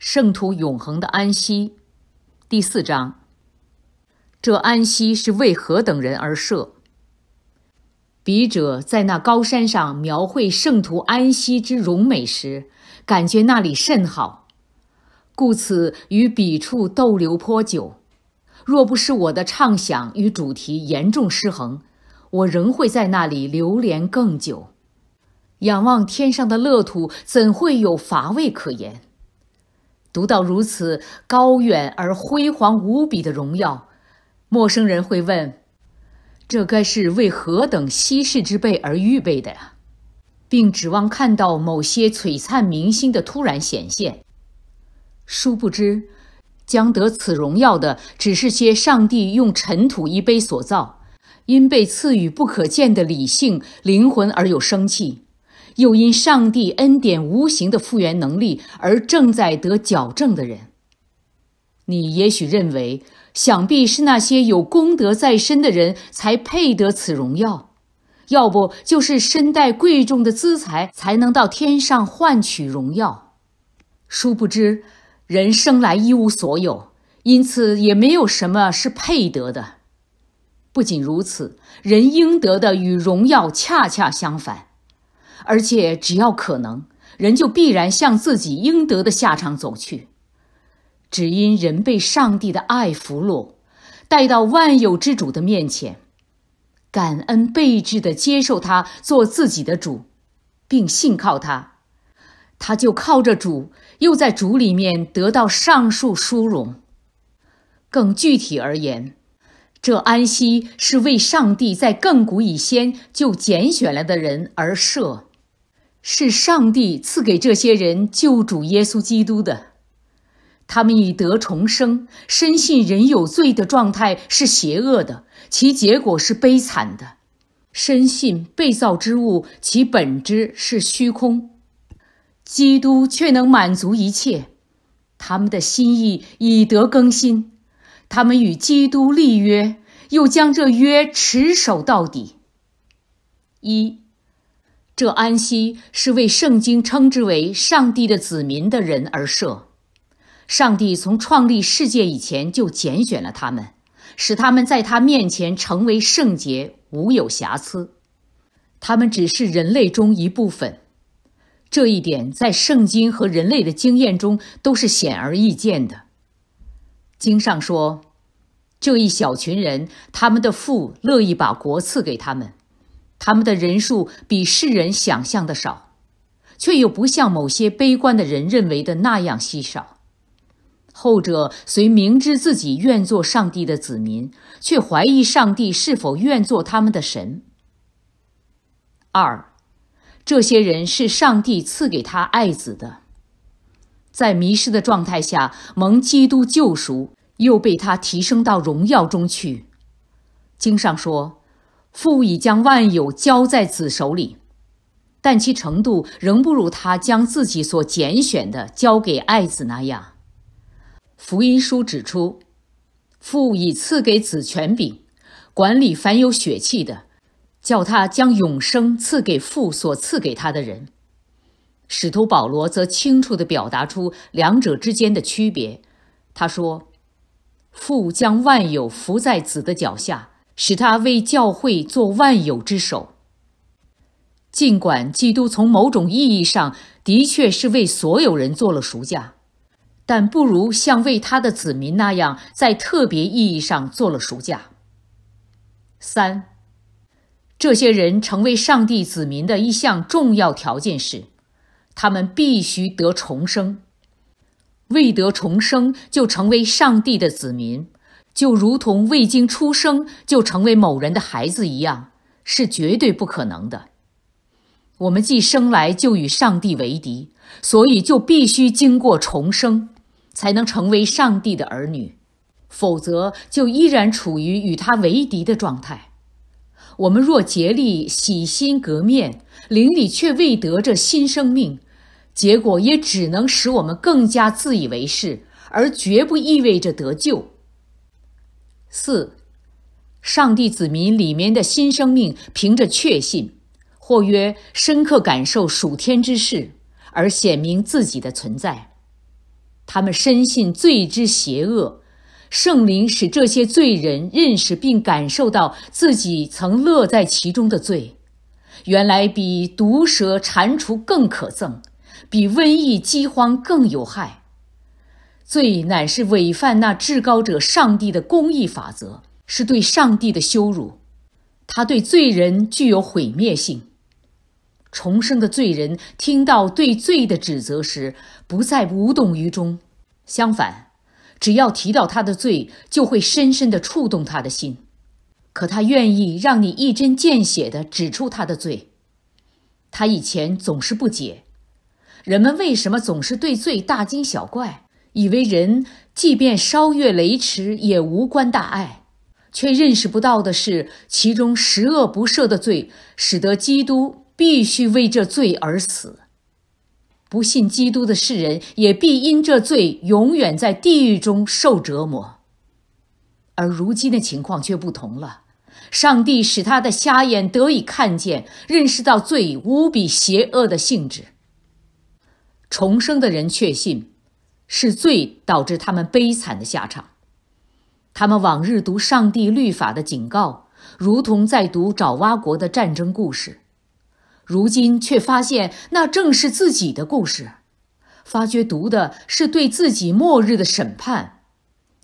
圣徒永恒的安息，第四章。这安息是为何等人而设？笔者在那高山上描绘圣徒安息之荣美时，感觉那里甚好，故此与彼处逗留颇久。若不是我的畅想与主题严重失衡，我仍会在那里流连更久。仰望天上的乐土，怎会有乏味可言？读到如此高远而辉煌无比的荣耀，陌生人会问：这该是为何等稀世之辈而预备的呀？并指望看到某些璀璨明星的突然显现。殊不知，将得此荣耀的只是些上帝用尘土一杯所造，因被赐予不可见的理性、灵魂而有生气。又因上帝恩典无形的复原能力而正在得矫正的人，你也许认为，想必是那些有功德在身的人才配得此荣耀，要不就是身带贵重的资财才能到天上换取荣耀。殊不知，人生来一无所有，因此也没有什么是配得的。不仅如此，人应得的与荣耀恰恰相反。而且，只要可能，人就必然向自己应得的下场走去，只因人被上帝的爱俘虏，带到万有之主的面前，感恩备至的接受他做自己的主，并信靠他，他就靠着主，又在主里面得到上述殊荣。更具体而言，这安息是为上帝在亘古以先就拣选了的人而设。是上帝赐给这些人救主耶稣基督的。他们以德重生，深信人有罪的状态是邪恶的，其结果是悲惨的；深信被造之物其本质是虚空，基督却能满足一切。他们的心意以德更新，他们与基督立约，又将这约持守到底。一。这安息是为圣经称之为上帝的子民的人而设。上帝从创立世界以前就拣选了他们，使他们在他面前成为圣洁，无有瑕疵。他们只是人类中一部分，这一点在圣经和人类的经验中都是显而易见的。经上说：“这一小群人，他们的父乐意把国赐给他们。”他们的人数比世人想象的少，却又不像某些悲观的人认为的那样稀少。后者虽明知自己愿做上帝的子民，却怀疑上帝是否愿做他们的神。二，这些人是上帝赐给他爱子的，在迷失的状态下蒙基督救赎，又被他提升到荣耀中去。经上说。父已将万有交在子手里，但其程度仍不如他将自己所拣选的交给爱子那样。福音书指出，父已赐给子权柄，管理凡有血气的，叫他将永生赐给父所赐给他的人。使徒保罗则清楚地表达出两者之间的区别。他说：“父将万有伏在子的脚下。”使他为教会做万有之首。尽管基督从某种意义上的确是为所有人做了赎价，但不如像为他的子民那样，在特别意义上做了赎价。三，这些人成为上帝子民的一项重要条件是，他们必须得重生。未得重生就成为上帝的子民。就如同未经出生就成为某人的孩子一样，是绝对不可能的。我们既生来就与上帝为敌，所以就必须经过重生，才能成为上帝的儿女，否则就依然处于与他为敌的状态。我们若竭力洗心革面，灵里却未得这新生命，结果也只能使我们更加自以为是，而绝不意味着得救。四，上帝子民里面的新生命，凭着确信，或曰深刻感受属天之事，而显明自己的存在。他们深信罪之邪恶，圣灵使这些罪人认识并感受到自己曾乐在其中的罪，原来比毒蛇、蟾蜍更可憎，比瘟疫、饥荒更有害。罪乃是违犯那至高者上帝的公义法则，是对上帝的羞辱。他对罪人具有毁灭性。重生的罪人听到对罪的指责时，不再无动于衷。相反，只要提到他的罪，就会深深地触动他的心。可他愿意让你一针见血地指出他的罪。他以前总是不解，人们为什么总是对罪大惊小怪。以为人即便烧越雷池也无关大碍，却认识不到的是，其中十恶不赦的罪，使得基督必须为这罪而死。不信基督的世人也必因这罪永远在地狱中受折磨。而如今的情况却不同了，上帝使他的瞎眼得以看见，认识到罪无比邪恶的性质。重生的人确信。是罪导致他们悲惨的下场。他们往日读上帝律法的警告，如同在读爪哇国的战争故事，如今却发现那正是自己的故事，发觉读的是对自己末日的审判，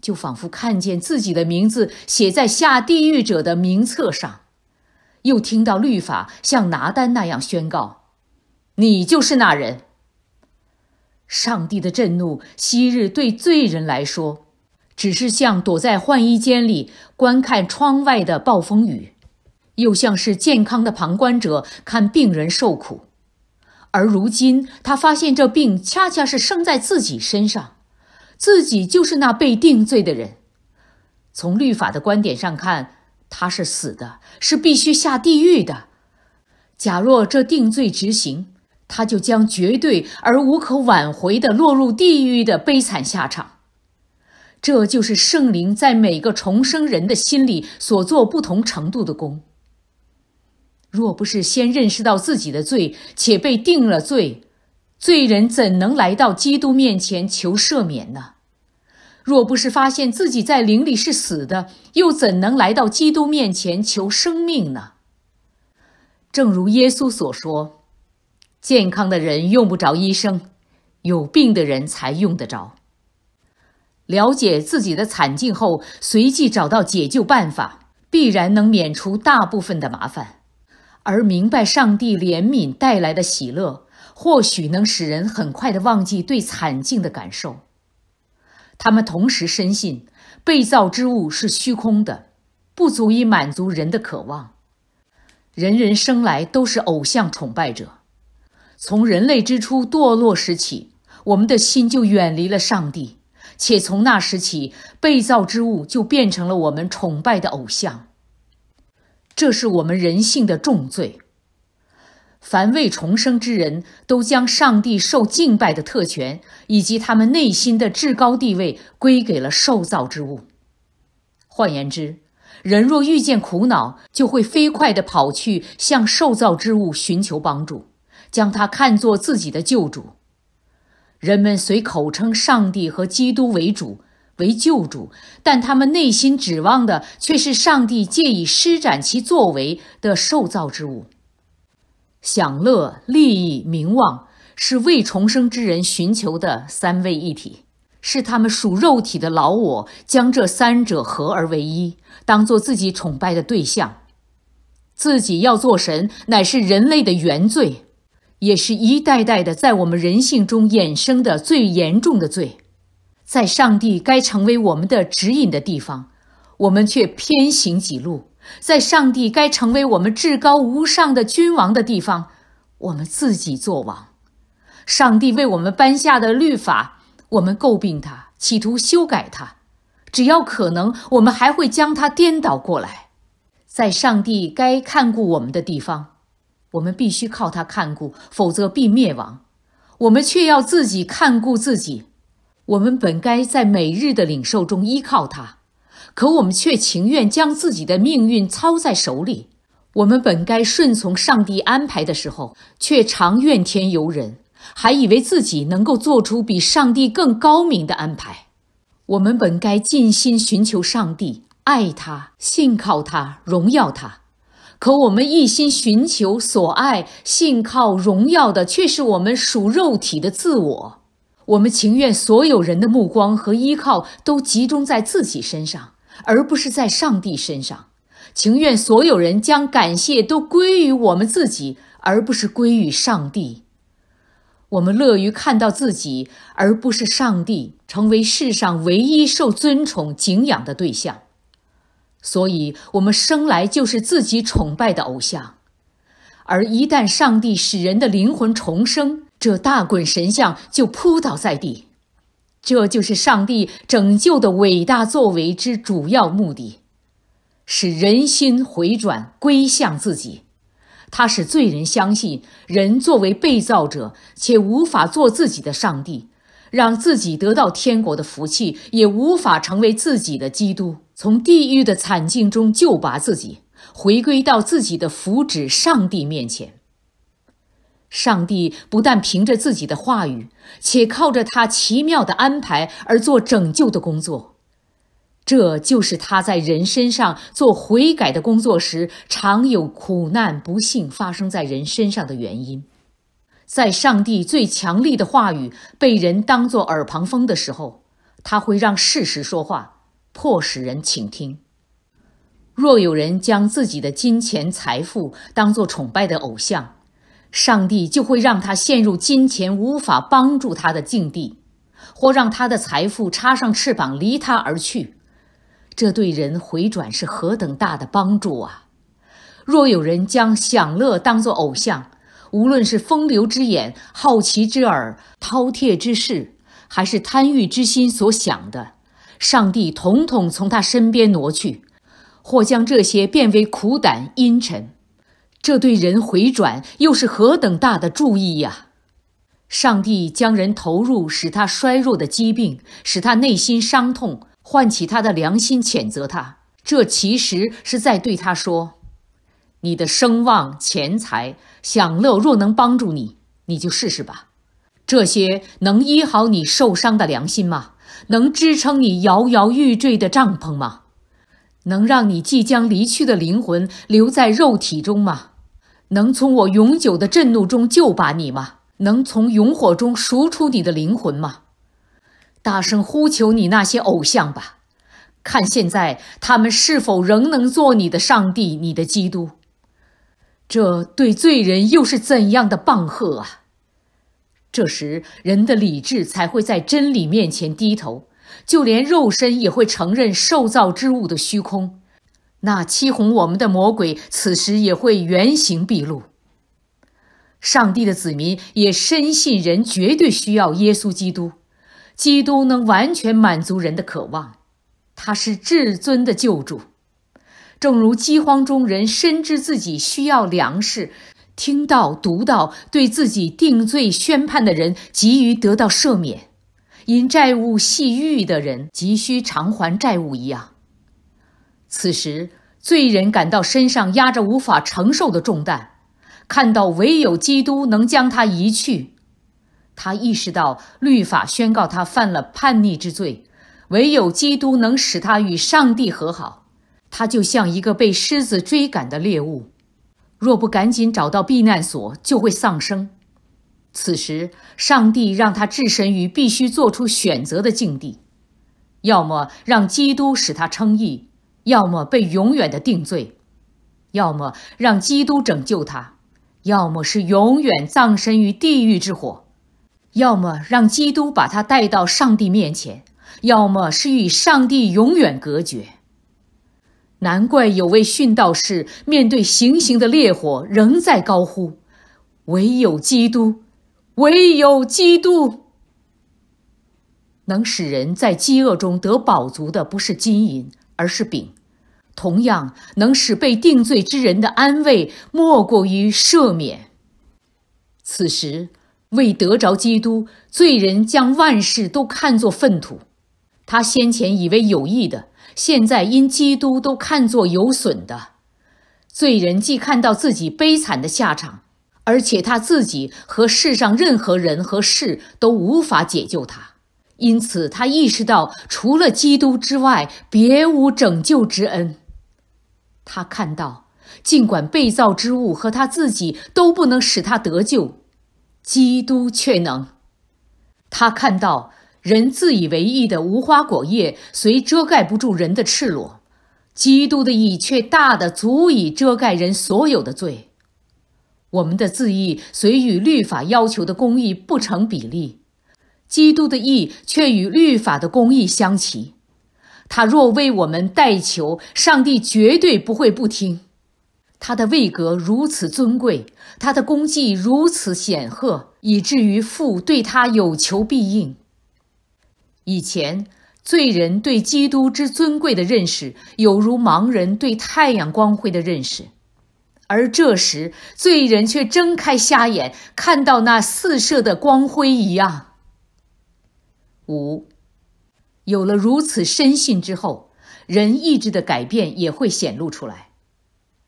就仿佛看见自己的名字写在下地狱者的名册上，又听到律法像拿单那样宣告：“你就是那人。”上帝的震怒，昔日对罪人来说，只是像躲在换衣间里观看窗外的暴风雨，又像是健康的旁观者看病人受苦。而如今，他发现这病恰恰是生在自己身上，自己就是那被定罪的人。从律法的观点上看，他是死的，是必须下地狱的。假若这定罪执行。他就将绝对而无可挽回的落入地狱的悲惨下场。这就是圣灵在每个重生人的心里所做不同程度的功。若不是先认识到自己的罪且被定了罪，罪人怎能来到基督面前求赦免呢？若不是发现自己在灵里是死的，又怎能来到基督面前求生命呢？正如耶稣所说。健康的人用不着医生，有病的人才用得着。了解自己的惨境后，随即找到解救办法，必然能免除大部分的麻烦。而明白上帝怜悯带来的喜乐，或许能使人很快的忘记对惨境的感受。他们同时深信，被造之物是虚空的，不足以满足人的渴望。人人生来都是偶像崇拜者。从人类之初堕落时起，我们的心就远离了上帝，且从那时起，被造之物就变成了我们崇拜的偶像。这是我们人性的重罪。凡未重生之人都将上帝受敬拜的特权以及他们内心的至高地位归给了受造之物。换言之，人若遇见苦恼，就会飞快的跑去向受造之物寻求帮助。将他看作自己的救主，人们虽口称上帝和基督为主为救主，但他们内心指望的却是上帝借以施展其作为的受造之物。享乐、利益、名望是未重生之人寻求的三位一体，是他们属肉体的老我将这三者合而为一，当做自己崇拜的对象。自己要做神，乃是人类的原罪。也是一代代的在我们人性中衍生的最严重的罪，在上帝该成为我们的指引的地方，我们却偏行己路；在上帝该成为我们至高无上的君王的地方，我们自己做王。上帝为我们颁下的律法，我们诟病它，企图修改它；只要可能，我们还会将它颠倒过来。在上帝该看顾我们的地方。我们必须靠他看顾，否则必灭亡。我们却要自己看顾自己。我们本该在每日的领受中依靠他，可我们却情愿将自己的命运操在手里。我们本该顺从上帝安排的时候，却常怨天尤人，还以为自己能够做出比上帝更高明的安排。我们本该尽心寻求上帝，爱他，信靠他，荣耀他。可我们一心寻求所爱、信靠、荣耀的，却是我们属肉体的自我。我们情愿所有人的目光和依靠都集中在自己身上，而不是在上帝身上；情愿所有人将感谢都归于我们自己，而不是归于上帝。我们乐于看到自己，而不是上帝，成为世上唯一受尊崇、敬仰的对象。所以，我们生来就是自己崇拜的偶像，而一旦上帝使人的灵魂重生，这大滚神像就扑倒在地。这就是上帝拯救的伟大作为之主要目的，使人心回转归向自己。他使罪人相信，人作为被造者且无法做自己的上帝，让自己得到天国的福气，也无法成为自己的基督。从地狱的惨境中救拔自己，回归到自己的福祉。上帝面前，上帝不但凭着自己的话语，且靠着他奇妙的安排而做拯救的工作。这就是他在人身上做悔改的工作时，常有苦难不幸发生在人身上的原因。在上帝最强力的话语被人当作耳旁风的时候，他会让事实说话。迫使人倾听。若有人将自己的金钱财富当做崇拜的偶像，上帝就会让他陷入金钱无法帮助他的境地，或让他的财富插上翅膀离他而去。这对人回转是何等大的帮助啊！若有人将享乐当做偶像，无论是风流之眼、好奇之耳、饕餮之事，还是贪欲之心所想的。上帝统统从他身边挪去，或将这些变为苦胆阴沉，这对人回转又是何等大的注意呀！上帝将人投入使他衰弱的疾病，使他内心伤痛，唤起他的良心谴责他。这其实是在对他说：“你的声望、钱财、享乐，若能帮助你，你就试试吧。这些能医好你受伤的良心吗？”能支撑你摇摇欲坠的帐篷吗？能让你即将离去的灵魂留在肉体中吗？能从我永久的震怒中救把你吗？能从永火中赎出你的灵魂吗？大声呼求你那些偶像吧，看现在他们是否仍能做你的上帝、你的基督？这对罪人又是怎样的棒喝啊！这时，人的理智才会在真理面前低头，就连肉身也会承认受造之物的虚空。那欺哄我们的魔鬼，此时也会原形毕露。上帝的子民也深信，人绝对需要耶稣基督，基督能完全满足人的渴望，他是至尊的救主。正如饥荒中人深知自己需要粮食。听到、读到对自己定罪宣判的人急于得到赦免，因债务系狱的人急需偿还债务一样。此时，罪人感到身上压着无法承受的重担，看到唯有基督能将他移去。他意识到律法宣告他犯了叛逆之罪，唯有基督能使他与上帝和好。他就像一个被狮子追赶的猎物。若不赶紧找到避难所，就会丧生。此时，上帝让他置身于必须做出选择的境地：要么让基督使他称义，要么被永远的定罪；要么让基督拯救他，要么是永远葬身于地狱之火；要么让基督把他带到上帝面前，要么是与上帝永远隔绝。难怪有位殉道士面对行刑的烈火，仍在高呼：“唯有基督，唯有基督。”能使人在饥饿中得饱足的，不是金银，而是饼；同样，能使被定罪之人的安慰，莫过于赦免。此时，未得着基督，罪人将万事都看作粪土。他先前以为有益的。现在因基督都看作有损的，罪人既看到自己悲惨的下场，而且他自己和世上任何人和事都无法解救他，因此他意识到除了基督之外，别无拯救之恩。他看到，尽管被造之物和他自己都不能使他得救，基督却能。他看到。人自以为义的无花果叶，虽遮盖不住人的赤裸；基督的义却大得足以遮盖人所有的罪。我们的自义虽与律法要求的公义不成比例，基督的义却与律法的公义相齐。他若为我们代求，上帝绝对不会不听。他的位格如此尊贵，他的功绩如此显赫，以至于父对他有求必应。以前，罪人对基督之尊贵的认识，有如盲人对太阳光辉的认识；而这时，罪人却睁开瞎眼，看到那四射的光辉一样。五，有了如此深信之后，人意志的改变也会显露出来。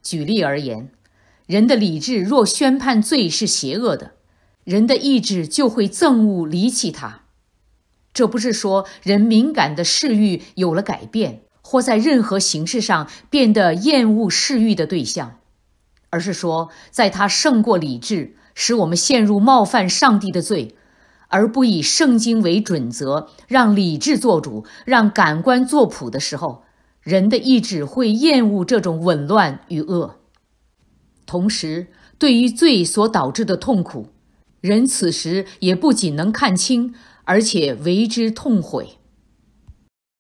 举例而言，人的理智若宣判罪是邪恶的，人的意志就会憎恶、离弃他。这不是说人敏感的嗜欲有了改变，或在任何形式上变得厌恶嗜欲的对象，而是说，在他胜过理智，使我们陷入冒犯上帝的罪，而不以圣经为准则，让理智做主，让感官做谱的时候，人的意志会厌恶这种紊乱与恶。同时，对于罪所导致的痛苦，人此时也不仅能看清。而且为之痛悔。